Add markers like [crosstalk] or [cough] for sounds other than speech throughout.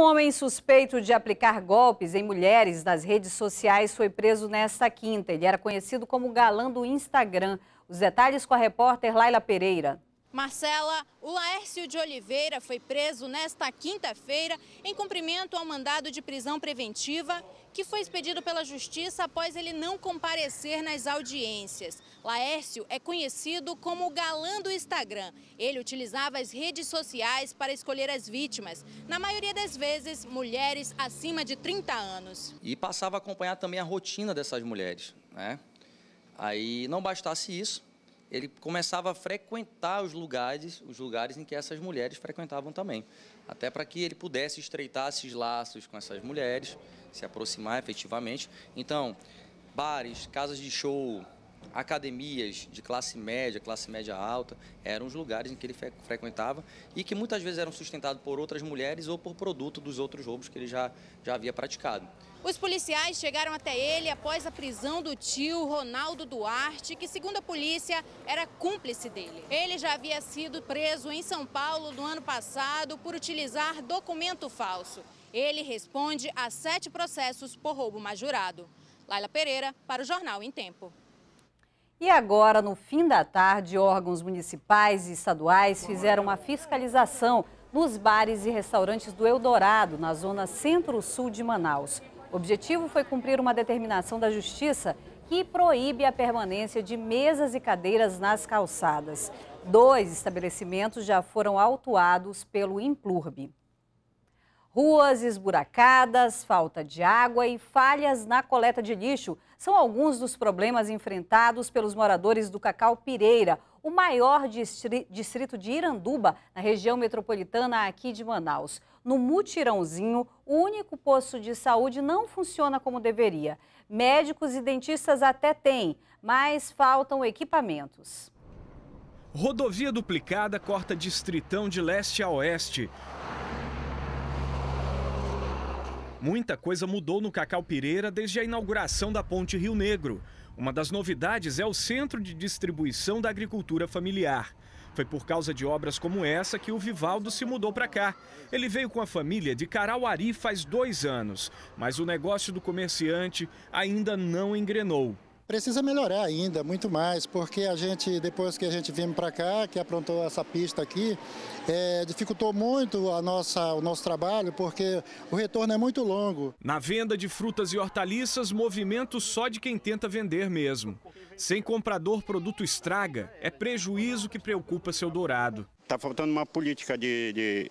homem suspeito de aplicar golpes em mulheres nas redes sociais foi preso nesta quinta. Ele era conhecido como galã do Instagram. Os detalhes com a repórter Laila Pereira. Marcela, o Laércio de Oliveira foi preso nesta quinta-feira em cumprimento ao mandado de prisão preventiva que foi expedido pela Justiça após ele não comparecer nas audiências. Laércio é conhecido como o galã do Instagram. Ele utilizava as redes sociais para escolher as vítimas, na maioria das vezes mulheres acima de 30 anos. E passava a acompanhar também a rotina dessas mulheres. Né? Aí não bastasse isso, ele começava a frequentar os lugares, os lugares em que essas mulheres frequentavam também, até para que ele pudesse estreitar esses laços com essas mulheres, se aproximar efetivamente. Então, bares, casas de show, academias de classe média, classe média alta, eram os lugares em que ele frequentava e que muitas vezes eram sustentados por outras mulheres ou por produto dos outros roubos que ele já, já havia praticado. Os policiais chegaram até ele após a prisão do tio Ronaldo Duarte, que, segundo a polícia, era cúmplice dele. Ele já havia sido preso em São Paulo no ano passado por utilizar documento falso. Ele responde a sete processos por roubo majorado. Laila Pereira, para o Jornal em Tempo. E agora, no fim da tarde, órgãos municipais e estaduais fizeram uma fiscalização nos bares e restaurantes do Eldorado, na zona centro-sul de Manaus. O objetivo foi cumprir uma determinação da Justiça que proíbe a permanência de mesas e cadeiras nas calçadas. Dois estabelecimentos já foram autuados pelo Implurbe. Ruas esburacadas, falta de água e falhas na coleta de lixo são alguns dos problemas enfrentados pelos moradores do Cacau Pireira, o maior distrito de Iranduba, na região metropolitana aqui de Manaus. No mutirãozinho, o único posto de saúde não funciona como deveria. Médicos e dentistas até têm, mas faltam equipamentos. Rodovia duplicada corta distritão de leste a oeste. Muita coisa mudou no Cacau Pireira desde a inauguração da Ponte Rio Negro. Uma das novidades é o centro de distribuição da agricultura familiar. Foi por causa de obras como essa que o Vivaldo se mudou para cá. Ele veio com a família de Carauari faz dois anos, mas o negócio do comerciante ainda não engrenou. Precisa melhorar ainda, muito mais, porque a gente, depois que a gente vim para cá, que aprontou essa pista aqui, é, dificultou muito a nossa, o nosso trabalho, porque o retorno é muito longo. Na venda de frutas e hortaliças, movimento só de quem tenta vender mesmo. Sem comprador, produto estraga. É prejuízo que preocupa seu dourado. Está faltando uma política de, de,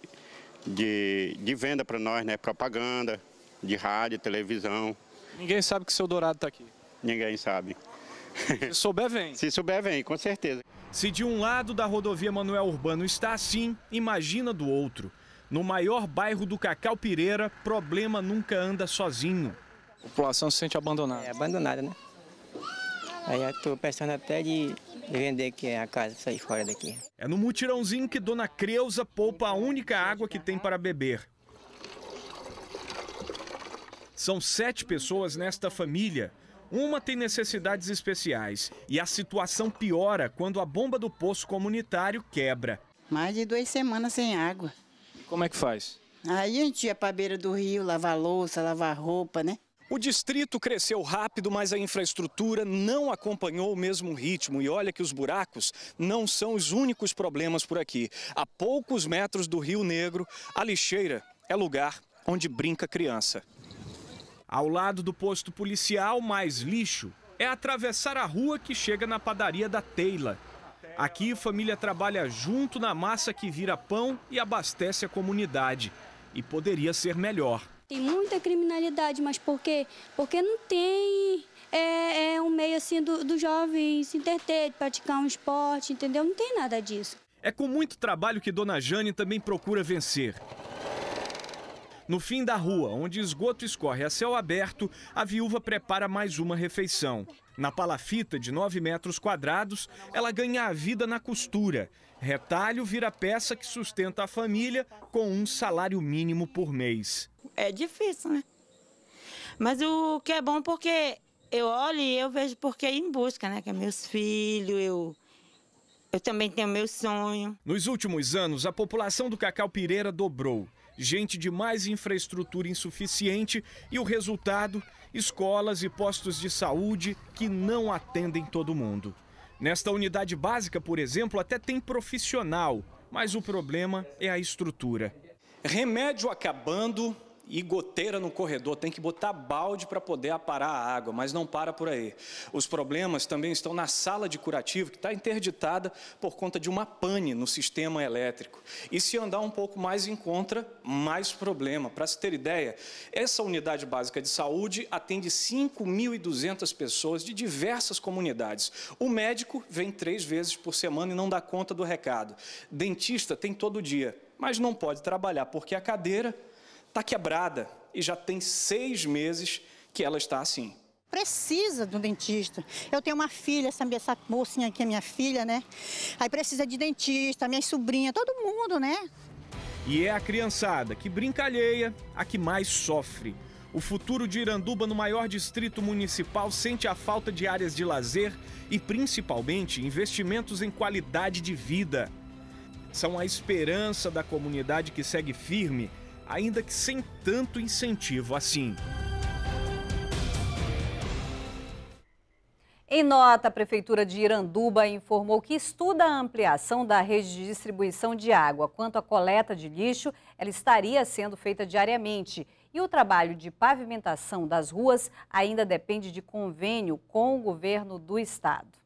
de, de venda para nós, né? Propaganda, de rádio, televisão. Ninguém sabe que seu dourado está aqui ninguém sabe. Se souber, vem. [laughs] Se souber, vem, com certeza. Se de um lado da rodovia Manuel Urbano está assim, imagina do outro. No maior bairro do Cacau Pireira, problema nunca anda sozinho. A população se sente abandonada. É abandonada, né? Aí eu estou pensando até de vender aqui a casa, sair fora daqui. É no mutirãozinho que Dona Creuza poupa a única água que tem para beber. São sete pessoas nesta família. Uma tem necessidades especiais e a situação piora quando a bomba do poço comunitário quebra. Mais de duas semanas sem água. Como é que faz? Aí a gente ia para a beira do rio, lavar louça, lavar roupa, né? O distrito cresceu rápido, mas a infraestrutura não acompanhou o mesmo ritmo. E olha que os buracos não são os únicos problemas por aqui. A poucos metros do Rio Negro, a lixeira é lugar onde brinca criança. Ao lado do posto policial, mais lixo, é atravessar a rua que chega na padaria da Teila. Aqui, a família trabalha junto na massa que vira pão e abastece a comunidade. E poderia ser melhor. Tem muita criminalidade, mas por quê? Porque não tem é, é um meio assim do, do jovem se entreter, praticar um esporte, entendeu? Não tem nada disso. É com muito trabalho que Dona Jane também procura vencer. No fim da rua, onde esgoto escorre a céu aberto, a viúva prepara mais uma refeição. Na palafita de 9 metros quadrados, ela ganha a vida na costura. Retalho vira peça que sustenta a família com um salário mínimo por mês. É difícil, né? Mas o que é bom é porque eu olho e eu vejo porque ir é em busca, né? Que é meus filhos, eu eu também tenho meu sonho. Nos últimos anos, a população do Cacau Pireira dobrou. Gente de mais infraestrutura insuficiente e o resultado: escolas e postos de saúde que não atendem todo mundo. Nesta unidade básica, por exemplo, até tem profissional, mas o problema é a estrutura. Remédio acabando, e goteira no corredor, tem que botar balde para poder aparar a água, mas não para por aí. Os problemas também estão na sala de curativo, que está interditada por conta de uma pane no sistema elétrico. E se andar um pouco mais, encontra mais problema. Para se ter ideia, essa unidade básica de saúde atende 5.200 pessoas de diversas comunidades. O médico vem três vezes por semana e não dá conta do recado. Dentista tem todo dia, mas não pode trabalhar porque a cadeira está quebrada e já tem seis meses que ela está assim. Precisa do dentista. Eu tenho uma filha, essa, essa mocinha aqui é minha filha, né? Aí precisa de dentista, minha sobrinha, todo mundo, né? E é a criançada que brinca alheia, a que mais sofre. O futuro de Iranduba no maior distrito municipal sente a falta de áreas de lazer e principalmente investimentos em qualidade de vida. São a esperança da comunidade que segue firme ainda que sem tanto incentivo assim. Em nota, a Prefeitura de Iranduba informou que estuda a ampliação da rede de distribuição de água. Quanto à coleta de lixo, ela estaria sendo feita diariamente. E o trabalho de pavimentação das ruas ainda depende de convênio com o governo do estado.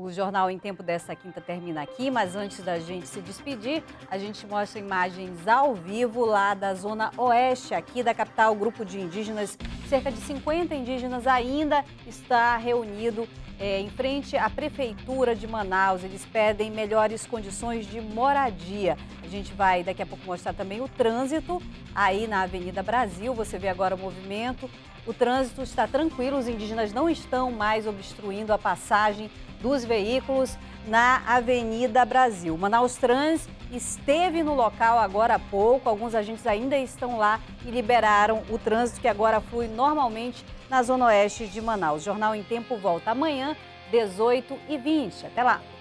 O Jornal em Tempo dessa quinta termina aqui, mas antes da gente se despedir, a gente mostra imagens ao vivo lá da zona oeste aqui da capital. Grupo de indígenas, cerca de 50 indígenas ainda está reunido é, em frente à prefeitura de Manaus. Eles pedem melhores condições de moradia. A gente vai daqui a pouco mostrar também o trânsito aí na Avenida Brasil. Você vê agora o movimento o trânsito está tranquilo, os indígenas não estão mais obstruindo a passagem dos veículos na Avenida Brasil. Manaus Trans esteve no local agora há pouco, alguns agentes ainda estão lá e liberaram o trânsito que agora flui normalmente na zona oeste de Manaus. O Jornal em Tempo volta amanhã, 18h20. Até lá!